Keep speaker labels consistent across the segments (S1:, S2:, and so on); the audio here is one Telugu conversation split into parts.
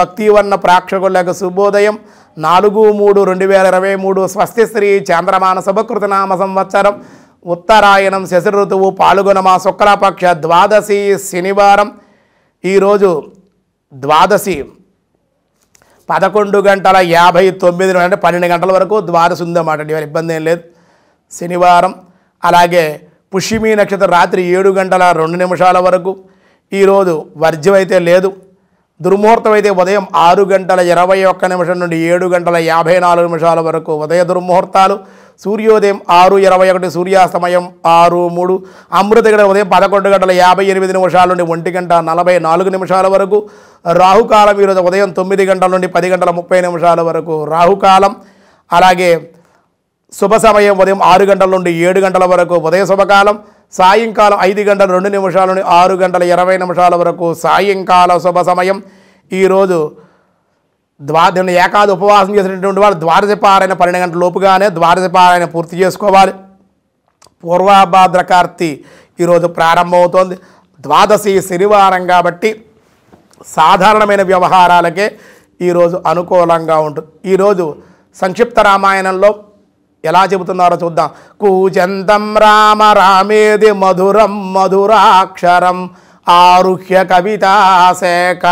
S1: భక్తివర్ణ ప్రేక్షకులకు శుభోదయం నాలుగు మూడు రెండు వేల ఇరవై మూడు స్వస్తిశ్రీ చంద్రమాన శుభకృతనామ సంవత్సరం ఉత్తరాయణం శశి ఋతువు మా శుక్లపక్ష ద్వాదశి శనివారం ఈరోజు ద్వాదశి పదకొండు గంటల యాభై తొమ్మిది అంటే పన్నెండు గంటల వరకు ద్వాదశి ఉందన్నమాట ఇవాళ ఇబ్బంది ఏం లేదు శనివారం అలాగే పుష్యమీ నక్షత్రం రాత్రి ఏడు గంటల రెండు నిమిషాల వరకు ఈరోజు వర్జ్యం అయితే లేదు దుర్ముహూర్తం అయితే ఉదయం ఆరు గంటల ఇరవై ఒక్క నిమిషం నుండి ఏడు గంటల యాభై నాలుగు నిమిషాల వరకు ఉదయ దుర్ముహూర్తాలు సూర్యోదయం ఆరు ఇరవై ఒకటి సూర్యాస్తమయం ఆరు మూడు అమృత గడ ఉదయం పదకొండు గంటల యాభై ఎనిమిది నిమిషాల నుండి ఒంటి గంట నలభై నాలుగు నిమిషాల వరకు రాహుకాలం ఈరోజు ఉదయం తొమ్మిది గంటల నుండి పది గంటల ముప్పై నిమిషాల వరకు రాహుకాలం అలాగే శుభ సమయం ఉదయం ఆరు గంటల నుండి ఏడు గంటల వరకు ఉదయ శుభకాలం సాయంకాలం ఐదు గంటల రెండు నిమిషాల నుండి ఆరు గంటల ఇరవై నిమిషాల వరకు సాయంకాల శుభ సమయం ఈరోజు ద్వా నిన్న ఏకాది ఉపవాసం చేసినటువంటి వాళ్ళు ద్వాదశపారాయణ పన్నెండు గంటల లోపుగానే ద్వాదశపారాయణ పూర్తి చేసుకోవాలి పూర్వభాద్రకార్తి ఈరోజు ప్రారంభమవుతోంది ద్వాదశి శనివారం కాబట్టి సాధారణమైన వ్యవహారాలకే ఈరోజు అనుకూలంగా ఉంటుంది ఈరోజు సంక్షిప్త రామాయణంలో ఎలా చెబుతున్నారో చూద్దాం కూచందం రామ రామేది మధురం మధురాక్షరం ఆరుహ్య కవితాశేఖ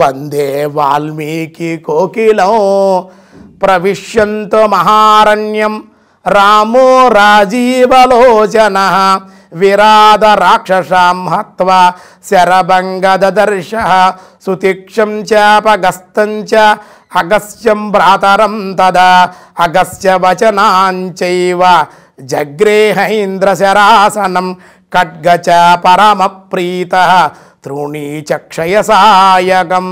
S1: వందే వాల్మీకి కోకిలం ప్రవిశ్యంతో మహారణ్యం రామో రాజీవలోచన విరాధ రాక్షసాం హత్వా శరభంగదర్శ సుతిక్షం చాపగస్తం చ అగస్యం భ్రాతరం తదా అగస్య వచనాంచైవ జగ్రేహైంద్రశరాసనం ఖడ్గచ పరమప్రీత తృణీచక్షయసాయకం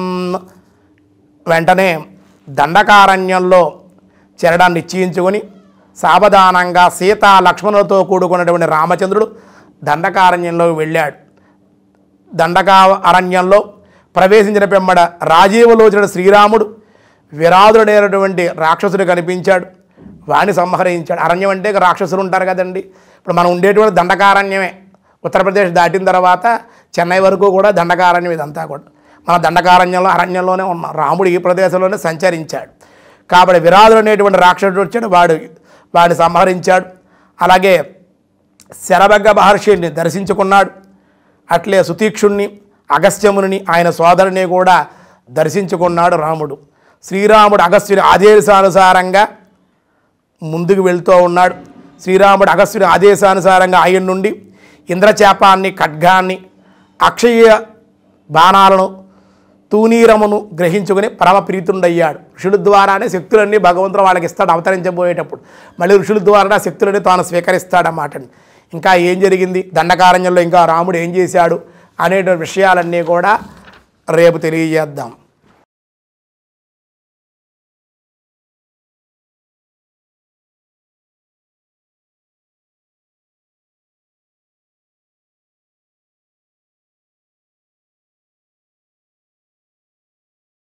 S1: వెంటనే దండకారణ్యంలో చెరడాన్ని నిశ్చయించుకొని సావధానంగా సీత లక్ష్మణులతో కూడుకున్నటువంటి రామచంద్రుడు దండకారణ్యంలో వెళ్ళాడు దండకా అరణ్యంలో ప్రవేశించిన పెమ్మడ రాజీవలోచన శ్రీరాముడు విరాధుడైనటువంటి రాక్షసుడు కనిపించాడు వాణ్ణి సంహరించాడు అరణ్యం అంటే రాక్షసులు ఉంటారు కదండి ఇప్పుడు మనం ఉండేటువంటి దండకారణ్యమే ఉత్తరప్రదేశ్ దాటిన తర్వాత చెన్నై వరకు కూడా దండకారణ్యం ఇదంతా కూడా మన దండకారణ్యంలో అరణ్యంలోనే ఉన్నాం రాముడు ఈ ప్రదేశంలోనే సంచరించాడు కాబట్టి విరాధుడు అనేటువంటి రాక్షసుడు వచ్చాడు వాడు వాడిని సంహరించాడు అలాగే శరభగ్గ మహర్షిని దర్శించుకున్నాడు అట్లే సుతీక్షుణ్ణి అగస్త్యముని ఆయన సోదరుని కూడా దర్శించుకున్నాడు రాముడు శ్రీరాముడు అగస్త్యుని ఆదేశానుసారంగా ముందుకు వెళ్తూ ఉన్నాడు శ్రీరాముడు అగస్త్యుని ఆదేశానుసారంగా ఆయన నుండి ఇంద్రచేపాన్ని ఖడ్గాన్ని అక్షయ బాణాలను తూనీరమును గ్రహించుకుని పరమ ప్రీతుండయ్యాడు ఋషుల ద్వారానే శక్తులన్నీ భగవంతుడు వాళ్ళకి ఇస్తాడు అవతరించబోయేటప్పుడు మళ్ళీ ఋషుల ద్వారా శక్తులని తాను స్వీకరిస్తాడన్నమాట ఇంకా ఏం జరిగింది దండకారణ్యంలో ఇంకా రాముడు ఏం చేశాడు అనేటువంటి విషయాలన్నీ కూడా రేపు తెలియజేద్దాం